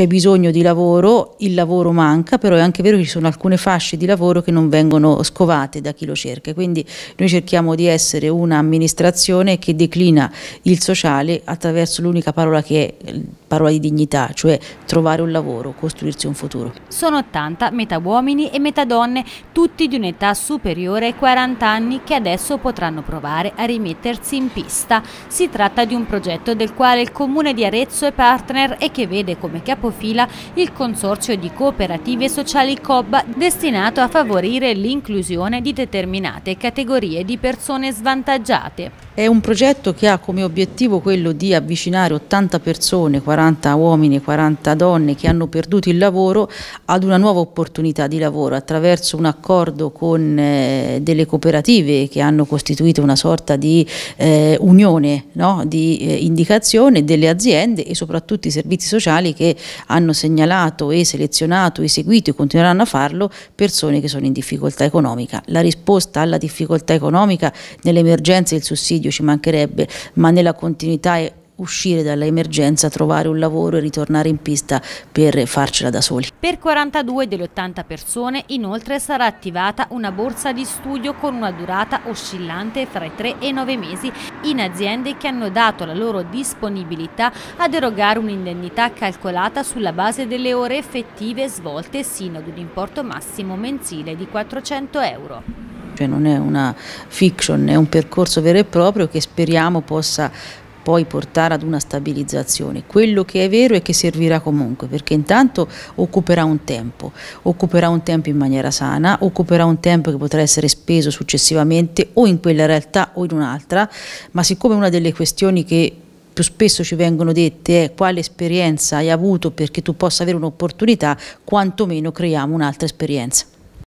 c'è bisogno di lavoro, il lavoro manca, però è anche vero che ci sono alcune fasce di lavoro che non vengono scovate da chi lo cerca, quindi noi cerchiamo di essere un'amministrazione che declina il sociale attraverso l'unica parola che è parola di dignità, cioè trovare un lavoro, costruirsi un futuro. Sono 80 metà uomini e metà donne, tutti di un'età superiore ai 40 anni che adesso potranno provare a rimettersi in pista. Si tratta di un progetto del quale il Comune di Arezzo è partner e che vede come capo capofila il Consorzio di Cooperative Sociali COBBA destinato a favorire l'inclusione di determinate categorie di persone svantaggiate. È un progetto che ha come obiettivo quello di avvicinare 80 persone, 40 uomini e 40 donne che hanno perduto il lavoro ad una nuova opportunità di lavoro attraverso un accordo con eh, delle cooperative che hanno costituito una sorta di eh, unione, no? di eh, indicazione delle aziende e soprattutto i servizi sociali che hanno segnalato e selezionato, eseguito e continueranno a farlo persone che sono in difficoltà economica. La risposta alla difficoltà economica nell'emergenza è il sussidio, ci mancherebbe, ma nella continuità uscire dall'emergenza, trovare un lavoro e ritornare in pista per farcela da soli. Per 42 delle 80 persone inoltre sarà attivata una borsa di studio con una durata oscillante fra i 3 e i 9 mesi in aziende che hanno dato la loro disponibilità ad erogare un'indennità calcolata sulla base delle ore effettive svolte sino ad un importo massimo mensile di 400 euro. Cioè non è una fiction, è un percorso vero e proprio che speriamo possa poi portare ad una stabilizzazione. Quello che è vero è che servirà comunque, perché intanto occuperà un tempo, occuperà un tempo in maniera sana, occuperà un tempo che potrà essere speso successivamente o in quella realtà o in un'altra, ma siccome una delle questioni che più spesso ci vengono dette è quale esperienza hai avuto perché tu possa avere un'opportunità, quantomeno creiamo un'altra esperienza.